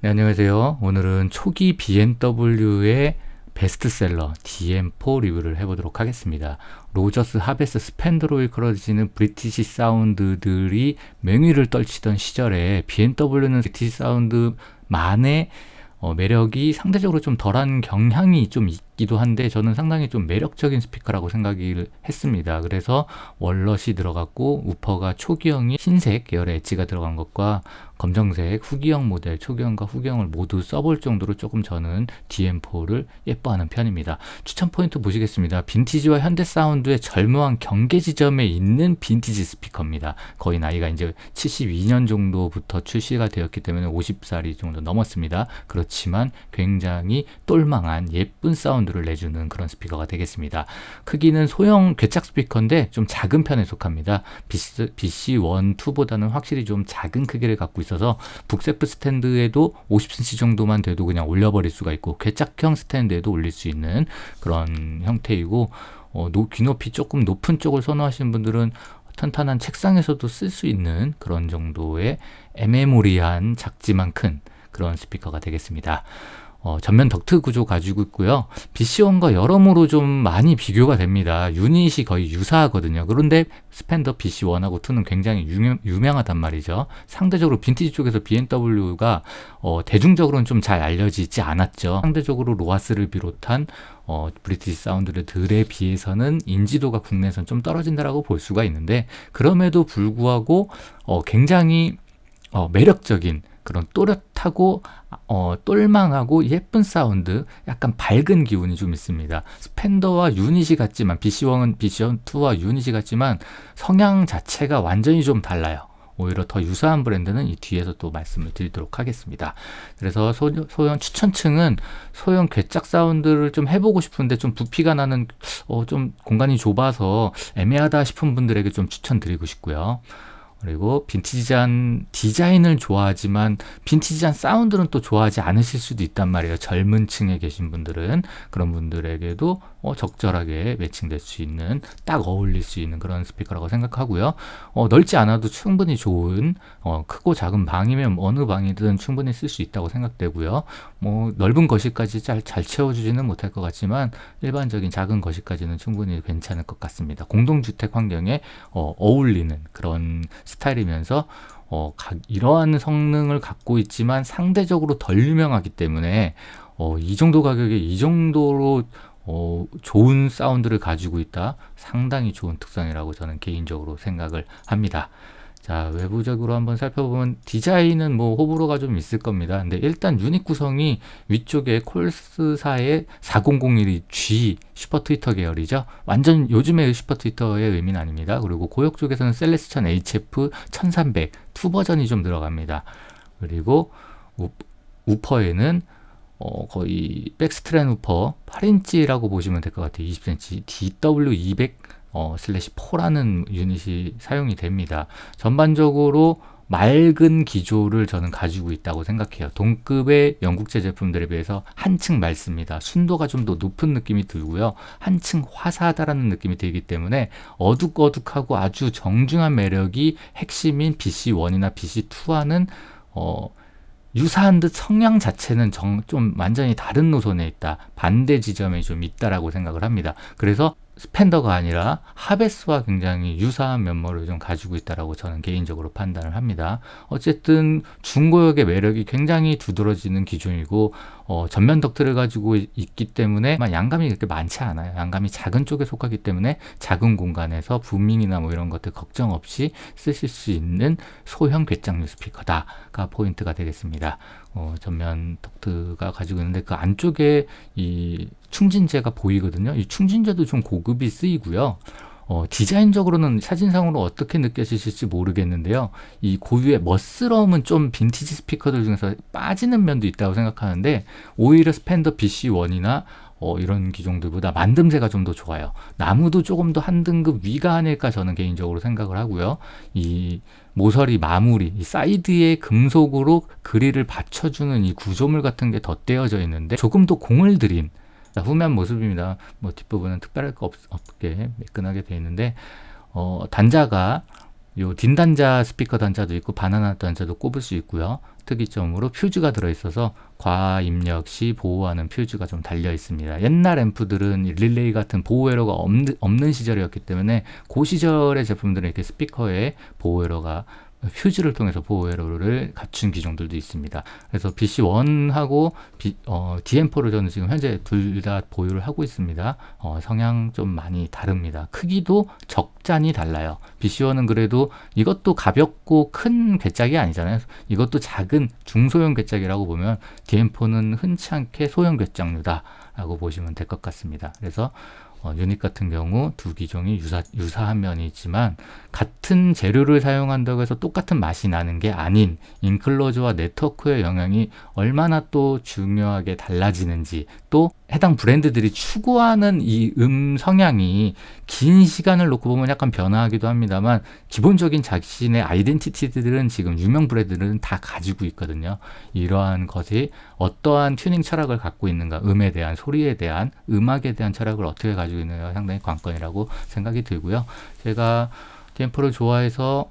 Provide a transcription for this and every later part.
네, 안녕하세요. 오늘은 초기 BMW의 베스트셀러 DM4 리뷰를 해보도록 하겠습니다. 로저스, 하베스, 스펜드로이 크어지는 브리티시 사운드들이 맹위를 떨치던 시절에 BMW는 브리티시 사운드만의 어, 매력이 상대적으로 좀 덜한 경향이 좀 있, 기도 한데 저는 상당히 좀 매력적인 스피커라고 생각을 했습니다. 그래서 월럿이 들어갔고 우퍼가 초기형이 흰색 계열의 엣지가 들어간 것과 검정색 후기형 모델 초기형과 후기형을 모두 써볼 정도로 조금 저는 DM4를 예뻐하는 편입니다. 추천 포인트 보시겠습니다. 빈티지와 현대 사운드의 절묘한 경계 지점에 있는 빈티지 스피커입니다. 거의 나이가 이제 72년 정도부터 출시가 되었기 때문에 50살이 정도 넘었습니다. 그렇지만 굉장히 똘망한 예쁜 사운드 사운드를 내주는 그런 스피커가 되겠습니다. 크기는 소형 괴착 스피커인데 좀 작은 편에 속합니다. BC1, 2보다는 확실히 좀 작은 크기를 갖고 있어서 북세프 스탠드에도 50cm 정도만 돼도 그냥 올려버릴 수가 있고 괴짝형 스탠드에도 올릴 수 있는 그런 형태이고 어, 노, 귀높이 조금 높은 쪽을 선호하시는 분들은 탄탄한 책상에서도 쓸 수 있는 그런 정도의 애매모리한 작지만 큰 그런 스피커가 되겠습니다. 어, 전면 덕트 구조 가지고 있고요. BC1과 여러모로 좀 많이 비교가 됩니다. 유닛이 거의 유사하거든요. 그런데 스펜더 BC1하고 2는 굉장히 유명, 하단 말이죠. 상대적으로 빈티지 쪽에서 BMW가 어, 대중적으로는 좀 잘 알려지지 않았죠. 상대적으로 로아스를 비롯한 어, 브리티시 사운드들에 비해서는 인지도가 국내에선 좀 떨어진다라고 볼 수가 있는데 그럼에도 불구하고 어, 굉장히 어, 매력적인 그런 또렷 풋풋하고 어, 똘망하고 예쁜 사운드, 약간 밝은 기운이 좀 있습니다. 스펜더와 유닛이 같지만 BC1은 BC2와 유닛이 같지만 성향 자체가 완전히 좀 달라요. 오히려 더 유사한 브랜드는 이 뒤에서 또 말씀을 드리도록 하겠습니다. 그래서 소, 소형 추천층은 소형 괴짝 사운드를 좀 해보고 싶은데 좀 부피가 나는 어, 좀 공간이 좁아서 애매하다 싶은 분들에게 좀 추천드리고 싶고요. 그리고 빈티지한 디자인을 좋아하지만 빈티지한 사운드는 또 좋아하지 않으실 수도 있단 말이에요. 젊은 층에 계신 분들은 그런 분들에게도 어, 적절하게 매칭될 수 있는 딱 어울릴 수 있는 그런 스피커라고 생각하고요. 어, 넓지 않아도 충분히 좋은 어, 크고 작은 방이면 어느 방이든 충분히 쓸 수 있다고 생각되고요. 뭐 넓은 거실까지 잘, 잘 채워주지는 못할 것 같지만 일반적인 작은 거실까지는 충분히 괜찮을 것 같습니다. 공동주택 환경에 어, 어울리는 그런 스타일이면서 어, 이러한 성능을 갖고 있지만 상대적으로 덜 유명하기 때문에 어, 이 정도 가격에 이 정도로 어, 좋은 사운드를 가지고 있다 상당히 좋은 특성이라고 저는 개인적으로 생각을 합니다 자 외부적으로 한번 살펴보면 디자인은 뭐 호불호가 좀 있을 겁니다. 근데 일단 유닛 구성이 위쪽에 콜스사의 4 0 0 1 G 슈퍼 트위터 계열이죠. 완전 요즘의 슈퍼 트위터의 의미는 아닙니다. 그리고 고역 쪽에서는 셀레스천 HF 1300 2 버전이 좀 들어갑니다. 그리고 우, 우퍼에는 어, 거의 백스트랜 우퍼 8인치라고 보시면 될 것 같아요. 20cm DW200 어, 슬래시 4라는 유닛이 사용이 됩니다. 전반적으로 맑은 기조를 저는 가지고 있다고 생각해요. 동급의 영국제 제품들에 비해서 한층 맑습니다. 순도가 좀 더 높은 느낌이 들고요. 한층 화사하다라는 느낌이 들기 때문에 어둑어둑하고 아주 정중한 매력이 핵심인 BC1이나 BC2와는 어, 유사한 듯 성향 자체는 정, 좀 완전히 다른 노선에 있다. 반대 지점에 좀 있다라고 생각을 합니다. 그래서 스펜더가 아니라 하베스와 굉장히 유사한 면모를 좀 가지고 있다라고 저는 개인적으로 판단을 합니다. 어쨌든 중고역의 매력이 굉장히 두드러지는 기준이고 어, 전면 덕트를 가지고 있기 때문에 양감이 그렇게 많지 않아요. 양감이 작은 쪽에 속하기 때문에 작은 공간에서 부밍이나 뭐 이런 것들 걱정 없이 쓰실 수 있는 소형 괴짱류 스피커다가 포인트가 되겠습니다. 어, 전면 덕트가 가지고 있는데 그 안쪽에 이 충진제가 보이거든요. 이 충진제도 좀 고급이 쓰이고요. 어, 디자인적으로는 사진상으로 어떻게 느껴지실지 모르겠는데요. 이 고유의 멋스러움은 좀 빈티지 스피커들 중에서 빠지는 면도 있다고 생각하는데 오히려 스펜더 BC1이나 어, 이런 기종들보다 만듦새가 좀 더 좋아요. 나무도 조금 더 한 등급 위가 아닐까 저는 개인적으로 생각을 하고요. 이 모서리 마무리, 이 사이드에 금속으로 그릴을 받쳐주는 이 구조물 같은 게 덧대어져 있는데 조금 더 공을 들인 후면 모습입니다. 뭐 뒷부분은 특별할 거 없, 게 매끈하게 돼 있는데 어, 단자가 요 딘단자 스피커 단자도 있고 바나나 단자도 꼽을 수 있고요. 특이점으로 퓨즈가 들어있어서 과입력 시 보호하는 퓨즈가 좀 달려 있습니다. 옛날 앰프들은 릴레이 같은 보호 에러가 없는, 시절이었기 때문에 그 시절의 제품들은 이렇게 스피커에 보호 에러가 퓨즈를 통해서 보호회로를 갖춘 기종들도 있습니다. 그래서 BC1하고 B, 어, DM4를 저는 지금 현재 둘 다 보유를 하고 있습니다. 어, 성향 좀 많이 다릅니다. 크기도 적잖이 달라요. BC1은 그래도 이것도 가볍고 큰 괴짝이 아니잖아요. 이것도 작은 중소형 괴짝이라고 보면 DM4는 흔치 않게 소형 괴짝류다라고 보시면 될 것 같습니다. 그래서 어, 유닛 같은 경우 두 기종이 유사, 유사한 면이 있지만 같은 재료를 사용한다고 해서 똑같은 맛이 나는 게 아닌 인클로저와 네트워크의 영향이 얼마나 또 중요하게 달라지는지 또 해당 브랜드들이 추구하는 이 음 성향이 긴 시간을 놓고 보면 약간 변화하기도 합니다만 기본적인 자신의 아이덴티티들은 지금 유명 브랜드들은 다 가지고 있거든요. 이러한 것이 어떠한 튜닝 철학을 갖고 있는가 음에 대한 소리에 대한 음악에 대한 철학을 어떻게 가지고 가지고 있는 상당히 관건이라고 생각이 들고요. 제가 t m 를 좋아해서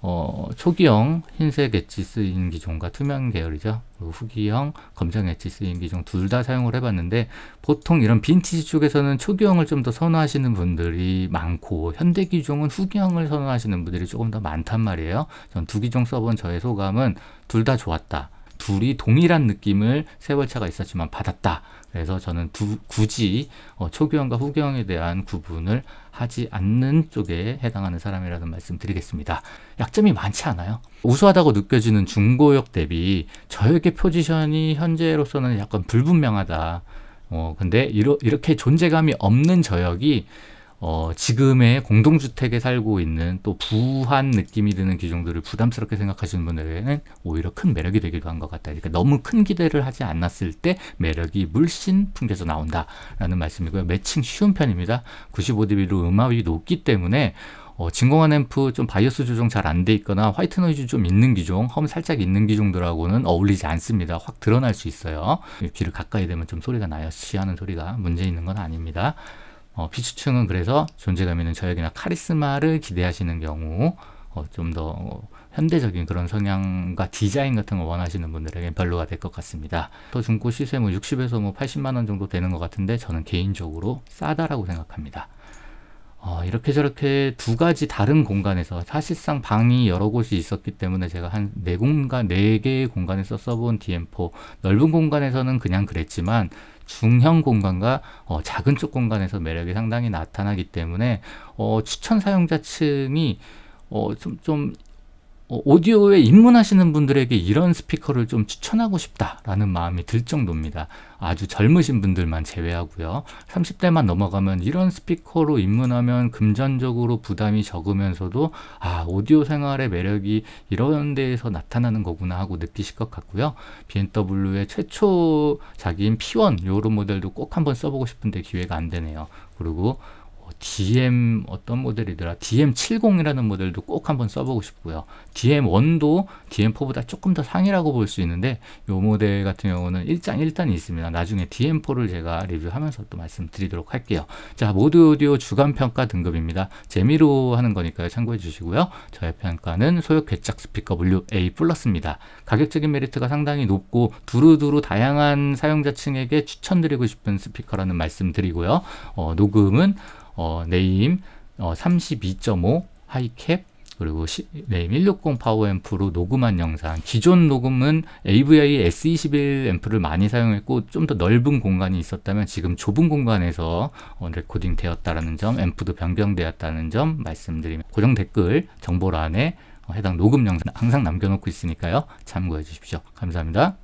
어, 초기형 흰색 엣지 쓰인 기종과 투명 계열이죠. 후기형 검정 엣지 쓰인 기종 둘 다 사용을 해봤는데 보통 이런 빈티지 쪽에서는 초기형을 좀 더 선호하시는 분들이 많고 현대 기종은 후기형을 선호하시는 분들이 조금 더 많단 말이에요. 전 두 기종 써본 저의 소감은 둘 다 좋았다. 둘이 동일한 느낌을 세월차가 있었지만 받았다. 그래서 저는 두, 굳이 어, 초교형과 후교형에 대한 구분을 하지 않는 쪽에 해당하는 사람이라는 말씀 드리겠습니다. 약점이 많지 않아요. 우수하다고 느껴지는 중고역 대비 저에게 포지션이 현재로서는 약간 불분명하다. 어, 근데 이러, 이렇게 존재감이 없는 저역이 어, 지금의 공동주택에 살고 있는 또 부한 느낌이 드는 규정들을 부담스럽게 생각하시는 분들에게는 오히려 큰 매력이 되기도 한 것 같다. 그러니까 너무 큰 기대를 하지 않았을 때 매력이 물씬 풍겨서 나온다라는 말씀이고요. 매칭 쉬운 편입니다. 95dB로 음압이 높기 때문에 어, 진공한 앰프 좀 바이어스 조정 잘 안 돼 있거나 화이트 노이즈 좀 있는 기종, 험 살짝 있는 기종들하고는 어울리지 않습니다. 확 드러날 수 있어요. 귀를 가까이 대면 좀 소리가 나요. 시하는 소리가 문제 있는 건 아닙니다. 어, 피추층은 그래서 존재감 있는 저력이나 카리스마를 기대하시는 경우 어, 좀더 어, 현대적인 그런 성향과 디자인 같은 걸 원하시는 분들에게 별로가 될 것 같습니다. 또 중고 시세 뭐 60에서 뭐 80만 원 정도 되는 것 같은데 저는 개인적으로 싸다라고 생각합니다. 어, 이렇게 저렇게 두 가지 다른 공간에서 사실상 방이 여러 곳이 있었기 때문에 제가 한 네 공간, 네 개의 공간에서 써본 DM4 넓은 공간에서는 그냥 그랬지만 중형 공간과 어, 작은 쪽 공간에서 매력이 상당히 나타나기 때문에 어, 추천 사용자 층이 어, 좀, 좀 어, 오디오에 입문하시는 분들에게 이런 스피커를 좀 추천하고 싶다라는 마음이 들 정도입니다. 아주 젊으신 분들만 제외하고요. 30대만 넘어가면 이런 스피커로 입문하면 금전적으로 부담이 적으면서도 아 오디오 생활의 매력이 이런 데에서 나타나는 거구나 하고 느끼실 것 같고요. BMW의 최초 자기인 P1 요런 모델도 꼭 한번 써보고 싶은데 기회가 안 되네요. 그리고 DM 어떤 모델이더라 DM70이라는 모델도 꼭 한번 써보고 싶고요 DM1도 DM4보다 조금 더 상이라고 볼 수 있는데 이 모델 같은 경우는 1장 1단이 있습니다 나중에 DM4를 제가 리뷰하면서 또 말씀드리도록 할게요 자 모드 오디오 주간평가 등급입니다 재미로 하는 거니까요 참고해 주시고요 저의 평가는 소요 괴짝 스피커 물류 A 플러스입니다 가격적인 메리트가 상당히 높고 두루두루 다양한 사용자층에게 추천드리고 싶은 스피커라는 말씀드리고요 어, 녹음은 어, 네임 어, 32.5 하이캡 그리고 시, 네임 160 파워 앰프로 녹음한 영상 기존 녹음은 AVI S21 앰프를 많이 사용했고 좀 더 넓은 공간이 있었다면 지금 좁은 공간에서 어, 레코딩 되었다라는 점 앰프도 변경되었다는 점 말씀드리면 고정 댓글 정보란에 어, 해당 녹음 영상 항상 남겨놓고 있으니까요 참고해 주십시오 감사합니다